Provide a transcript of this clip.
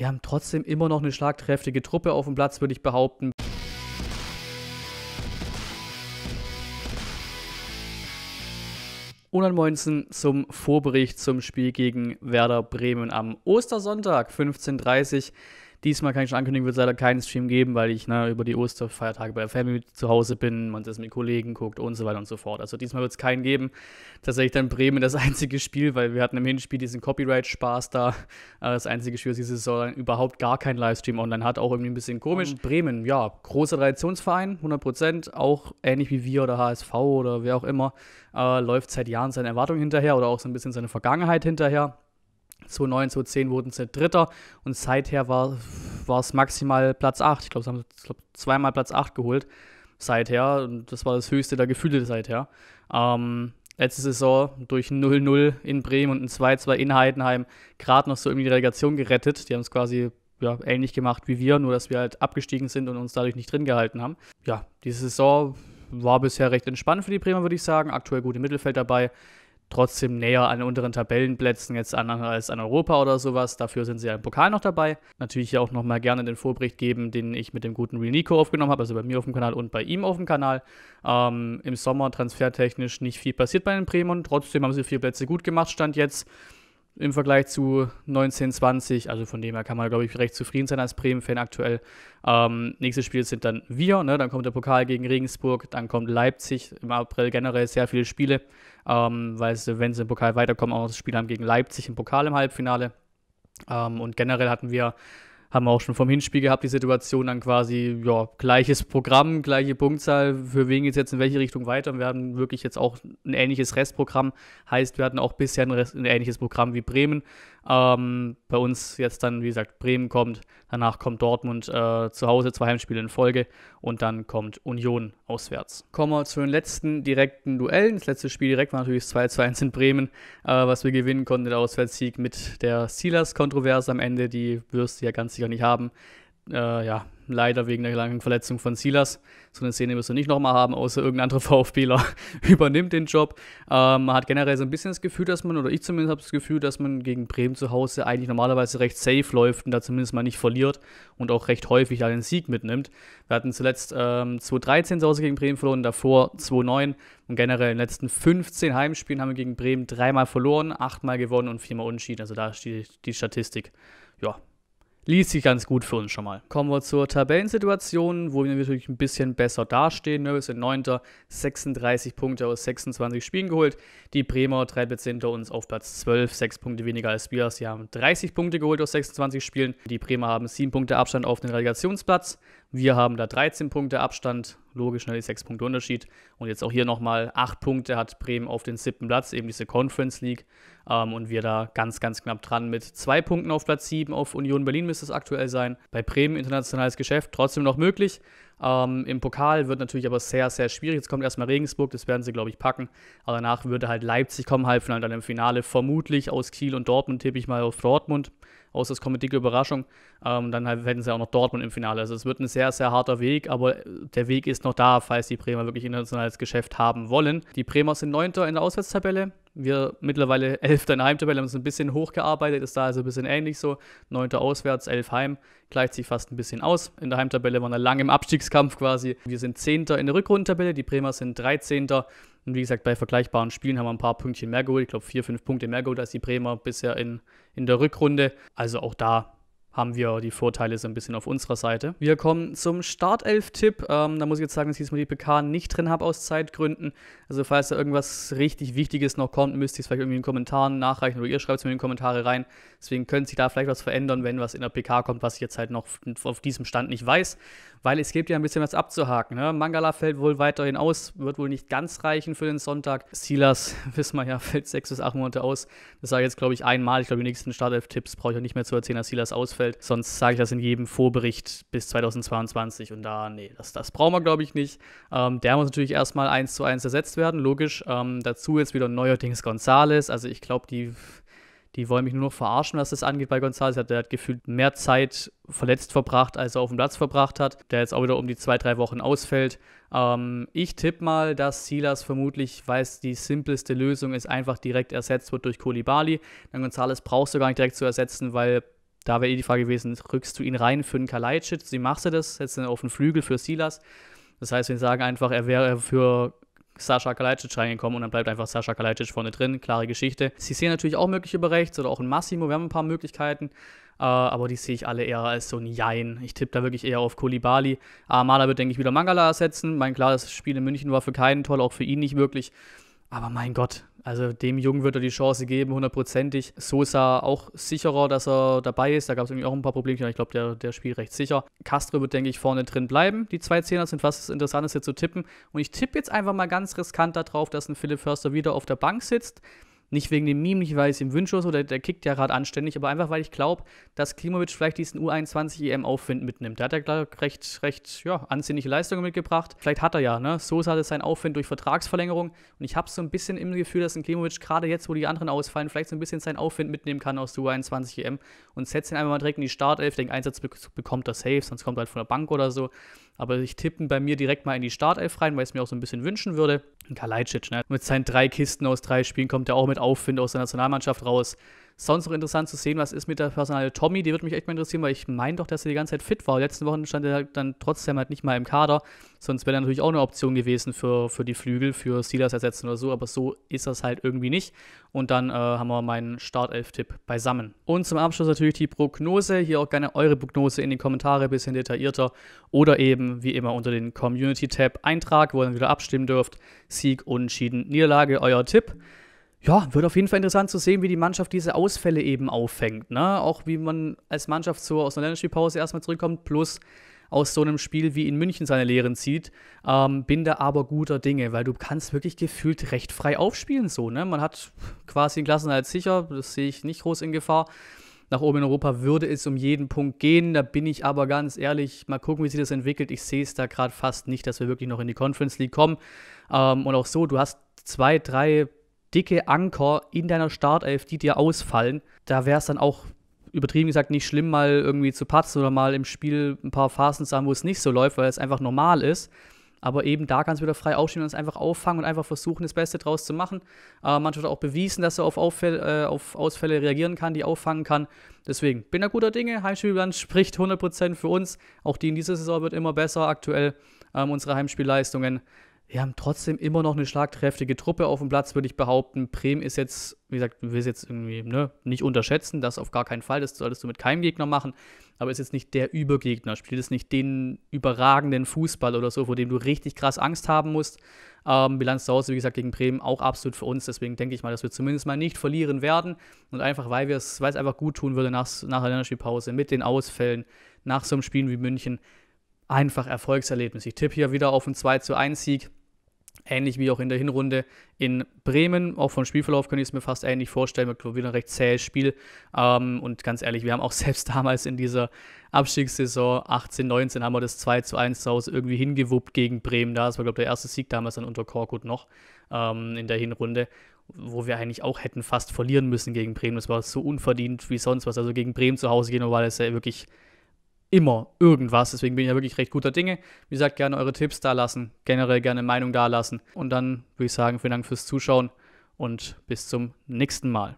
Wir haben trotzdem immer noch eine schlagkräftige Truppe auf dem Platz, würde ich behaupten. Und ansonsten zum Vorbericht zum Spiel gegen Werder Bremen am Ostersonntag 15.30 Uhr Diesmal kann ich schon ankündigen, wird es leider keinen Stream geben, weil ich ne, über die Osterfeiertage bei der Family zu Hause bin, man das mit Kollegen guckt und so weiter und so fort. Also diesmal wird es keinen geben. Tatsächlich dann Bremen das einzige Spiel, weil wir hatten im Hinspiel diesen Copyright-Spaß da. Äh, das einzige Spiel, das diese Saison überhaupt gar keinen Livestream online hat, auch irgendwie ein bisschen komisch. Und Bremen, ja, großer Traditionsverein, 100 Prozent, auch ähnlich wie wir oder HSV oder wer auch immer, äh, läuft seit Jahren seine Erwartungen hinterher oder auch so ein bisschen seine Vergangenheit hinterher. 2009, 2010 wurden sie Dritter und seither war es maximal Platz 8. Ich glaube, sie haben glaub, zweimal Platz 8 geholt seither und das war das höchste der Gefühle seither. Ähm, letzte Saison durch 0-0 in Bremen und ein 2-2 in Heidenheim gerade noch so irgendwie die Relegation gerettet. Die haben es quasi ja, ähnlich gemacht wie wir, nur dass wir halt abgestiegen sind und uns dadurch nicht drin gehalten haben. Ja, diese Saison war bisher recht entspannt für die Bremer, würde ich sagen. Aktuell gut im Mittelfeld dabei trotzdem näher an unteren Tabellenplätzen jetzt an, als an Europa oder sowas. Dafür sind sie ja im Pokal noch dabei. Natürlich auch nochmal gerne den Vorbericht geben, den ich mit dem guten Real Nico aufgenommen habe, also bei mir auf dem Kanal und bei ihm auf dem Kanal. Ähm, Im Sommer transfertechnisch nicht viel passiert bei den Bremen. Trotzdem haben sie vier Plätze gut gemacht, stand jetzt im Vergleich zu 1920. Also von dem her kann man, glaube ich, recht zufrieden sein als Bremen-Fan aktuell. Ähm, nächstes Spiel sind dann wir, ne? dann kommt der Pokal gegen Regensburg, dann kommt Leipzig im April generell sehr viele Spiele, ähm, weil sie, wenn sie im Pokal weiterkommen, auch das Spiel haben gegen Leipzig im Pokal im Halbfinale. Ähm, und generell hatten wir haben wir auch schon vom Hinspiel gehabt, die Situation dann quasi, ja, gleiches Programm, gleiche Punktzahl, für wen geht es jetzt in welche Richtung weiter und wir haben wirklich jetzt auch ein ähnliches Restprogramm, heißt, wir hatten auch bisher ein, Rest, ein ähnliches Programm wie Bremen, ähm, bei uns jetzt dann, wie gesagt, Bremen kommt, danach kommt Dortmund äh, zu Hause, zwei Heimspiele in Folge und dann kommt Union auswärts. Kommen wir zu den letzten direkten Duellen. Das letzte Spiel direkt war natürlich 2-2-1 in Bremen, äh, was wir gewinnen konnten, der Auswärtssieg mit der Silas-Kontroverse am Ende, die wirst du ja ganz ich auch nicht haben. Äh, ja, leider wegen der langen Verletzung von Silas. So eine Szene wirst du nicht nochmal haben, außer irgendein anderer VfBler übernimmt den Job. Ähm, man hat generell so ein bisschen das Gefühl, dass man, oder ich zumindest habe das Gefühl, dass man gegen Bremen zu Hause eigentlich normalerweise recht safe läuft und da zumindest mal nicht verliert und auch recht häufig da den Sieg mitnimmt. Wir hatten zuletzt ähm, 2013 zu Hause gegen Bremen verloren, davor 2009 und generell in den letzten 15 Heimspielen haben wir gegen Bremen dreimal verloren, achtmal gewonnen und viermal unschieden. Also da steht die Statistik. Ja, liest sich ganz gut für uns schon mal. Kommen wir zur Tabellensituation, wo wir natürlich ein bisschen besser dastehen. Ne, wir sind 9. 36 Punkte aus 26 Spielen geholt. Die Bremer treibt jetzt hinter uns auf Platz 12, 6 Punkte weniger als wir. Sie haben 30 Punkte geholt aus 26 Spielen. Die Bremer haben 7 Punkte Abstand auf den Relegationsplatz. Wir haben da 13 Punkte Abstand, logisch, schnell die 6 Punkte Unterschied. Und jetzt auch hier nochmal 8 Punkte hat Bremen auf den siebten Platz, eben diese Conference League. Ähm, und wir da ganz, ganz knapp dran mit 2 Punkten auf Platz 7. Auf Union Berlin müsste es aktuell sein. Bei Bremen internationales Geschäft trotzdem noch möglich. Ähm, Im Pokal wird natürlich aber sehr, sehr schwierig. Jetzt kommt erstmal Regensburg, das werden sie, glaube ich, packen. Aber danach würde halt Leipzig kommen, Halbfinale, dann im Finale vermutlich aus Kiel und Dortmund tippe ich mal auf Dortmund. Außer es kommt eine dicke Überraschung. Ähm, dann halt hätten sie auch noch Dortmund im Finale. Also es wird ein sehr, sehr harter Weg, aber der Weg ist noch da, falls die Bremer wirklich internationales Geschäft haben wollen. Die Bremer sind Neunter in der Auswärtstabelle. Wir mittlerweile Elfter in der Heimtabelle, haben uns ein bisschen hochgearbeitet, ist da also ein bisschen ähnlich so. Neunter auswärts, elf heim, gleicht sich fast ein bisschen aus. In der Heimtabelle waren wir lange im Abstiegskampf quasi. Wir sind Zehnter in der Rückrundentabelle, die Bremer sind 13. Und wie gesagt, bei vergleichbaren Spielen haben wir ein paar Pünktchen mehr geholt. Ich glaube, vier, fünf Punkte mehr geholt als die Bremer bisher in, in der Rückrunde. Also auch da haben wir die Vorteile so ein bisschen auf unserer Seite. Wir kommen zum Startelf-Tipp. Ähm, da muss ich jetzt sagen, dass ich diesmal die PK nicht drin habe aus Zeitgründen. Also falls da irgendwas richtig Wichtiges noch kommt, müsst ihr es vielleicht irgendwie in den Kommentaren nachreichen oder ihr schreibt es mir in die Kommentare rein. Deswegen könnte sich da vielleicht was verändern, wenn was in der PK kommt, was ich jetzt halt noch auf diesem Stand nicht weiß. Weil es gibt ja ein bisschen was abzuhaken. Ne? Mangala fällt wohl weiterhin aus, wird wohl nicht ganz reichen für den Sonntag. Silas, wissen wir ja, fällt sechs bis acht Monate aus. Das sage ich jetzt, glaube ich, einmal. Ich glaube, die nächsten Startelf-Tipps brauche ich auch nicht mehr zu erzählen, dass Silas ausfällt ausfällt. Sonst sage ich das in jedem Vorbericht bis 2022 und da, nee, das, das brauchen wir, glaube ich, nicht. Ähm, der muss natürlich erstmal eins zu eins ersetzt werden, logisch. Ähm, dazu jetzt wieder neuerdings Gonzales. Also ich glaube, die die wollen mich nur noch verarschen, was das angeht bei González. Der hat gefühlt mehr Zeit verletzt verbracht, als er auf dem Platz verbracht hat. Der jetzt auch wieder um die zwei, drei Wochen ausfällt. Ähm, ich tippe mal, dass Silas vermutlich weiß, die simpelste Lösung ist einfach direkt ersetzt wird durch Kolibali. Dann González brauchst du gar nicht direkt zu ersetzen, weil da wäre eh die Frage gewesen, rückst du ihn rein für einen Kalajdzic, Sie machst du das? Setzt ihn auf den Flügel für Silas? Das heißt, wir sagen einfach, er wäre für Sascha Kalajdzic reingekommen und dann bleibt einfach Sascha Kalajdzic vorne drin. Klare Geschichte. Sie sehen natürlich auch möglich über rechts oder auch in Massimo. Wir haben ein paar Möglichkeiten, äh, aber die sehe ich alle eher als so ein Jein. Ich tippe da wirklich eher auf Kulibali. Amala wird, denke ich, wieder Mangala ersetzen. Mein klares Spiel in München war für keinen toll, auch für ihn nicht wirklich. Aber mein Gott, also dem Jungen wird er die Chance geben, hundertprozentig. Sosa auch sicherer, dass er dabei ist. Da gab es irgendwie auch ein paar Probleme. Ich glaube, der, der spielt recht sicher. Castro wird, denke ich, vorne drin bleiben. Die zwei Zehner sind fast das hier zu tippen. Und ich tippe jetzt einfach mal ganz riskant darauf, dass ein Philipp Förster wieder auf der Bank sitzt. Nicht wegen dem Meme, nicht weil ich es ihm wünsche oder der, kickt ja gerade anständig, aber einfach, weil ich glaube, dass Klimovic vielleicht diesen U21-EM-Aufwind e mitnimmt. Da hat er, glaube recht, recht ja, ansehnliche Leistungen mitgebracht. Vielleicht hat er ja, ne? So Sosa hatte sein Aufwind durch Vertragsverlängerung und ich habe so ein bisschen im Gefühl, dass ein Klimovic gerade jetzt, wo die anderen ausfallen, vielleicht so ein bisschen seinen Aufwind mitnehmen kann aus der U21-EM e und setzt ihn einfach mal direkt in die Startelf. Den Einsatz bekommt er safe, sonst kommt er halt von der Bank oder so. Aber ich tippen bei mir direkt mal in die Startelf rein, weil ich es mir auch so ein bisschen wünschen würde. Und Kalajdzic, ne? mit seinen drei Kisten aus drei Spielen kommt er auch mit Aufwind aus der Nationalmannschaft raus sonst noch interessant zu sehen, was ist mit der Personale Tommy. Die würde mich echt mal interessieren, weil ich meine doch, dass er die ganze Zeit fit war. Letzte Woche stand er dann trotzdem halt nicht mal im Kader. Sonst wäre er natürlich auch eine Option gewesen für, für die Flügel, für Silas ersetzen oder so. Aber so ist das halt irgendwie nicht. Und dann äh, haben wir meinen Startelf-Tipp beisammen. Und zum Abschluss natürlich die Prognose. Hier auch gerne eure Prognose in die Kommentare, ein bisschen detaillierter. Oder eben, wie immer, unter den Community-Tab-Eintrag, wo ihr dann wieder abstimmen dürft. Sieg, Unentschieden, Niederlage, euer Tipp ja, wird auf jeden Fall interessant zu sehen, wie die Mannschaft diese Ausfälle eben auffängt. Ne? Auch wie man als Mannschaft so aus einer Länderspielpause erstmal zurückkommt, plus aus so einem Spiel wie in München seine Lehren zieht. Ähm, bin da aber guter Dinge, weil du kannst wirklich gefühlt recht frei aufspielen so. Ne? Man hat quasi den Klassenerhalt sicher, das sehe ich nicht groß in Gefahr. Nach oben in Europa würde es um jeden Punkt gehen. Da bin ich aber ganz ehrlich, mal gucken, wie sich das entwickelt. Ich sehe es da gerade fast nicht, dass wir wirklich noch in die Conference League kommen. Ähm, und auch so, du hast zwei, drei dicke Anker in deiner Startelf, die dir ausfallen. Da wäre es dann auch übertrieben gesagt nicht schlimm, mal irgendwie zu patzen oder mal im Spiel ein paar Phasen zu haben, wo es nicht so läuft, weil es einfach normal ist. Aber eben da kannst du wieder frei aufstehen und es einfach auffangen und einfach versuchen, das Beste draus zu machen. Aber manchmal auch bewiesen, dass er auf, Auffäll, äh, auf Ausfälle reagieren kann, die auffangen kann. Deswegen bin da guter Dinge. Heimspielbilanz spricht 100% für uns. Auch die in dieser Saison wird immer besser aktuell. Ähm, unsere Heimspielleistungen wir haben trotzdem immer noch eine schlagkräftige Truppe auf dem Platz, würde ich behaupten. Bremen ist jetzt, wie gesagt, du willst jetzt irgendwie ne, nicht unterschätzen, das auf gar keinen Fall, das solltest du mit keinem Gegner machen, aber ist jetzt nicht der Übergegner, spielt es nicht den überragenden Fußball oder so, vor dem du richtig krass Angst haben musst. Ähm, Bilanz zu Hause, wie gesagt, gegen Bremen auch absolut für uns, deswegen denke ich mal, dass wir zumindest mal nicht verlieren werden und einfach, weil wir es, es einfach gut tun würde nach, nach der Länderspielpause mit den Ausfällen, nach so einem Spiel wie München, einfach Erfolgserlebnis. Ich tippe hier wieder auf einen 2 zu 1 Sieg Ähnlich wie auch in der Hinrunde in Bremen. Auch vom Spielverlauf könnte ich es mir fast ähnlich vorstellen. Mit wieder ein recht zähes Spiel. Ähm, und ganz ehrlich, wir haben auch selbst damals in dieser Abstiegssaison 18, 19 haben wir das 2 zu 1 zu Hause irgendwie hingewuppt gegen Bremen. Da das war, glaube ich, der erste Sieg damals dann unter Korkut noch ähm, in der Hinrunde, wo wir eigentlich auch hätten fast verlieren müssen gegen Bremen. Das war so unverdient wie sonst was. Also gegen Bremen zu Hause gehen, weil es ja wirklich immer irgendwas. Deswegen bin ich ja wirklich recht guter Dinge. Wie gesagt, gerne eure Tipps da lassen, generell gerne Meinung da lassen. Und dann würde ich sagen, vielen Dank fürs Zuschauen und bis zum nächsten Mal.